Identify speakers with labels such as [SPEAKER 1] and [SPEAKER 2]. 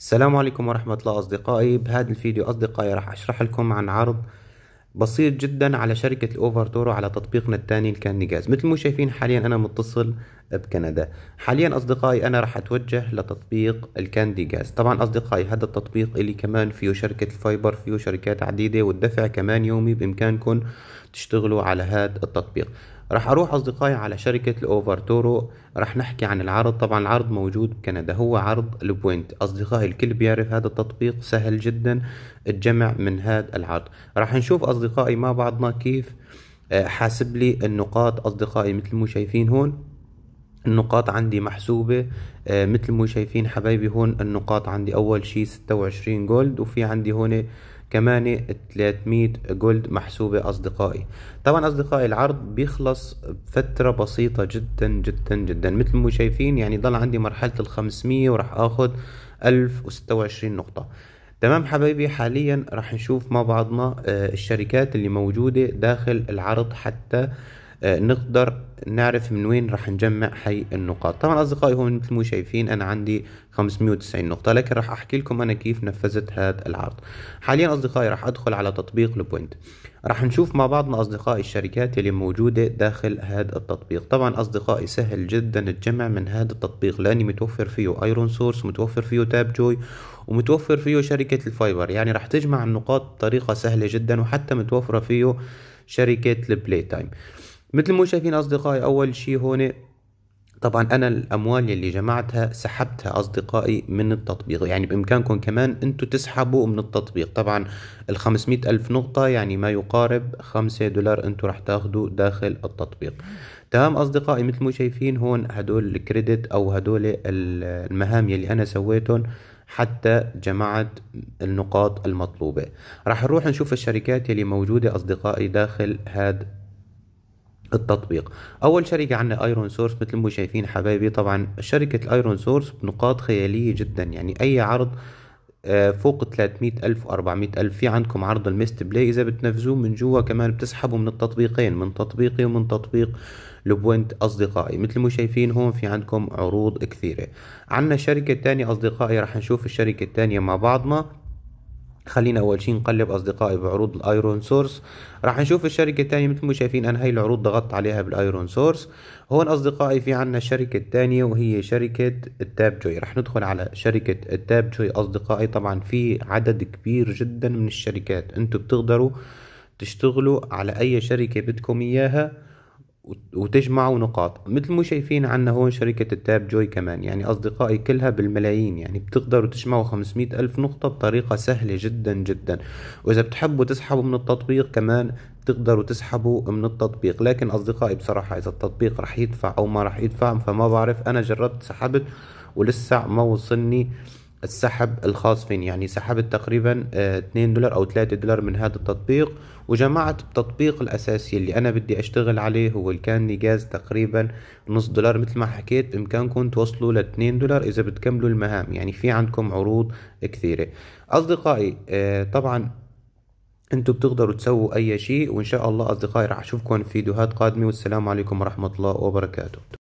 [SPEAKER 1] السلام عليكم ورحمة الله أصدقائي بهذا الفيديو أصدقائي راح أشرح لكم عن عرض بسيط جدا على شركة الأوفر تورو على تطبيقنا الثاني الكان جاز مثل ما شايفين حاليا أنا متصل بكندا حاليا أصدقائي أنا راح أتوجه لتطبيق الكاندي جاز طبعا أصدقائي هذا التطبيق اللي كمان فيه شركة الفايبر فيه شركات عديدة والدفع كمان يومي بإمكانكم تشتغلوا على هذا التطبيق راح اروح اصدقائي على شركة الاوفر تورو راح نحكي عن العرض طبعا العرض موجود بكندا هو عرض البوينت اصدقائي الكل بيعرف هذا التطبيق سهل جدا الجمع من هذا العرض راح نشوف اصدقائي مع بعضنا كيف آه، حاسب لي النقاط اصدقائي مثل ما شايفين هون النقاط عندي محسوبة آه، مثل ما شايفين حبايبي هون النقاط عندي أول شي ستة وعشرين جولد وفي عندي هون كمان 300 جولد محسوبة أصدقائي طبعا أصدقائي العرض بيخلص بفترة بسيطة جدا جدا جدا مثل ما شايفين يعني ضل عندي مرحلة ال 500 وراح آخد 1026 نقطة تمام حبايبي حاليا راح نشوف مع بعضنا آه، الشركات اللي موجودة داخل العرض حتى آه، نقدر نعرف من وين راح نجمع حي النقاط طبعا اصدقائي هون مثل ما شايفين انا عندي 590 نقطه لكن راح احكي لكم انا كيف نفذت هذا العرض حاليا اصدقائي راح ادخل على تطبيق البوينت راح نشوف مع بعضنا اصدقائي الشركات اللي موجوده داخل هذا التطبيق طبعا اصدقائي سهل جدا الجمع من هذا التطبيق لاني متوفر فيه ايرون سورس متوفر فيه تاب جوي ومتوفر فيه شركه الفايبر يعني راح تجمع النقاط بطريقه سهله جدا وحتى متوفره فيه شركه البلاي تايم مثل ما شايفين أصدقائي أول شي هون طبعا أنا الأموال اللي جمعتها سحبتها أصدقائي من التطبيق يعني بإمكانكم كمان انتم تسحبوا من التطبيق طبعا ال ألف نقطة يعني ما يقارب خمسة دولار انتم رح تاخذوا داخل التطبيق تمام أصدقائي مثل ما شايفين هون هدول الكريدت أو هدول المهام يلي أنا سويتهم حتى جمعت النقاط المطلوبة رح نروح نشوف الشركات يلي موجودة أصدقائي داخل هذا التطبيق اول شركه عندنا ايرون سورس مثل ما شايفين حبايبي طبعا شركه الايرون سورس بنقاط خياليه جدا يعني اي عرض آه، فوق 300 ألف و400 ألف في عندكم عرض الميست بلاي إذا بتنفذوه من جوا كمان بتسحبوا من التطبيقين من تطبيقي ومن تطبيق لبوينت أصدقائي مثل ما شايفين هون في عندكم عروض كثيرة عندنا شركة تانية أصدقائي راح نشوف الشركة التانية مع بعضنا خلينا اول شي نقلب اصدقائي بعروض الايرون سورس راح نشوف الشركه الثانيه مثل ما شايفين انا هاي العروض ضغطت عليها بالايرون سورس هون اصدقائي في عنا الشركه ثانيه وهي شركه التاب جوي راح ندخل على شركه التاب جوي اصدقائي طبعا في عدد كبير جدا من الشركات انتم بتقدروا تشتغلوا على اي شركه بدكم اياها وتجمعوا نقاط مثل ما شايفين عنا هون شركة التاب جوي كمان يعني أصدقائي كلها بالملايين يعني بتقدروا تجمعوا 500 ألف نقطة بطريقة سهلة جدا جدا وإذا بتحبوا تسحبوا من التطبيق كمان تقدروا تسحبوا من التطبيق لكن أصدقائي بصراحة إذا التطبيق رح يدفع أو ما رح يدفع فما بعرف أنا جربت سحبت ولسه ما وصلني السحب الخاص فيني يعني سحبت تقريبا 2 آه، دولار او 3 دولار من هذا التطبيق وجمعت التطبيق الاساسي اللي انا بدي اشتغل عليه هو الكاندي جاز تقريبا نص دولار مثل ما حكيت بامكانكم توصلوا ل 2 دولار اذا بتكملوا المهام يعني في عندكم عروض كثيره اصدقائي آه، طبعا انتم بتقدروا تسووا اي شيء وان شاء الله اصدقائي راح اشوفكم في فيديوهات قادمه والسلام عليكم ورحمه الله وبركاته